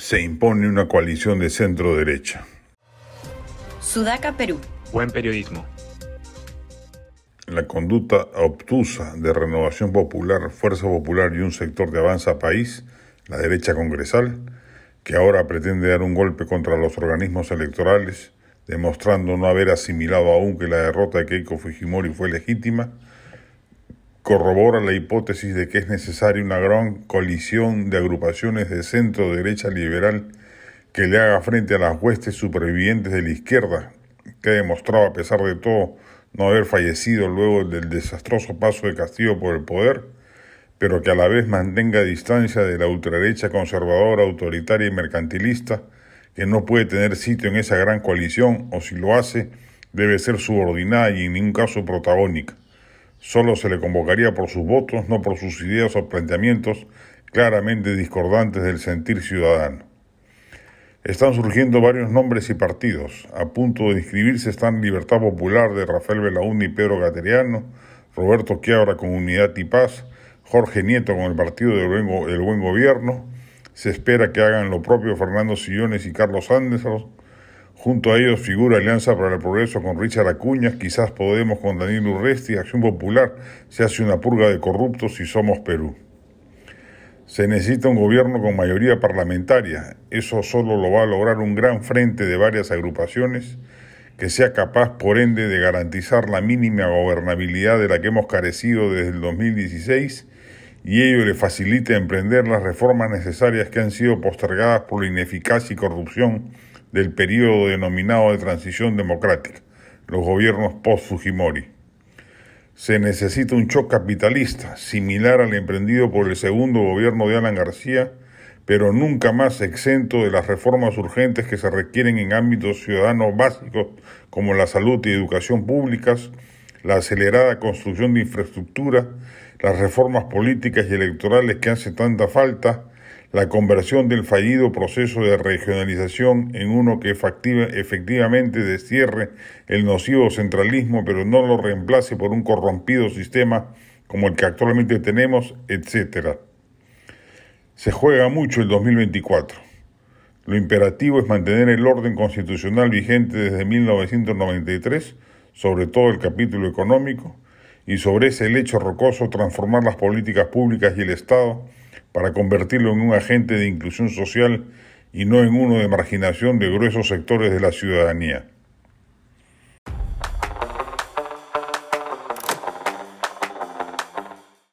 se impone una coalición de centro derecha. Sudaca, Perú. Buen periodismo. La conducta obtusa de Renovación Popular, Fuerza Popular y un sector de Avanza País, la derecha congresal, que ahora pretende dar un golpe contra los organismos electorales, demostrando no haber asimilado aún que la derrota de Keiko Fujimori fue legítima, corrobora la hipótesis de que es necesaria una gran coalición de agrupaciones de centro derecha liberal que le haga frente a las huestes supervivientes de la izquierda, que ha demostrado a pesar de todo no haber fallecido luego del desastroso paso de Castillo por el poder, pero que a la vez mantenga distancia de la ultraderecha conservadora, autoritaria y mercantilista, que no puede tener sitio en esa gran coalición, o si lo hace, debe ser subordinada y en ningún caso protagónica. Solo se le convocaría por sus votos, no por sus ideas o planteamientos claramente discordantes del sentir ciudadano. Están surgiendo varios nombres y partidos. A punto de inscribirse están Libertad Popular de Rafael Belaúni y Pedro Gateriano, Roberto Quiabra con Unidad y Paz, Jorge Nieto con el Partido del Buen, Gobierno. Se espera que hagan lo propio Fernando Sillones y Carlos Anderson, Junto a ellos figura Alianza para el Progreso con Richard Acuñas, quizás Podemos con Daniel Urresti, Acción Popular, se hace una purga de corruptos y somos Perú. Se necesita un gobierno con mayoría parlamentaria, eso solo lo va a lograr un gran frente de varias agrupaciones que sea capaz, por ende, de garantizar la mínima gobernabilidad de la que hemos carecido desde el 2016 y ello le facilite emprender las reformas necesarias que han sido postergadas por la ineficacia y corrupción del periodo denominado de transición democrática, los gobiernos post-Fujimori. Se necesita un shock capitalista similar al emprendido por el segundo gobierno de Alan García, pero nunca más exento de las reformas urgentes que se requieren en ámbitos ciudadanos básicos como la salud y educación públicas, la acelerada construcción de infraestructura, las reformas políticas y electorales que hace tanta falta, la conversión del fallido proceso de regionalización en uno que efectivamente descierre el nocivo centralismo, pero no lo reemplace por un corrompido sistema como el que actualmente tenemos, etc. Se juega mucho el 2024. Lo imperativo es mantener el orden constitucional vigente desde 1993, sobre todo el capítulo económico, y sobre ese lecho rocoso transformar las políticas públicas y el Estado, para convertirlo en un agente de inclusión social y no en uno de marginación de gruesos sectores de la ciudadanía.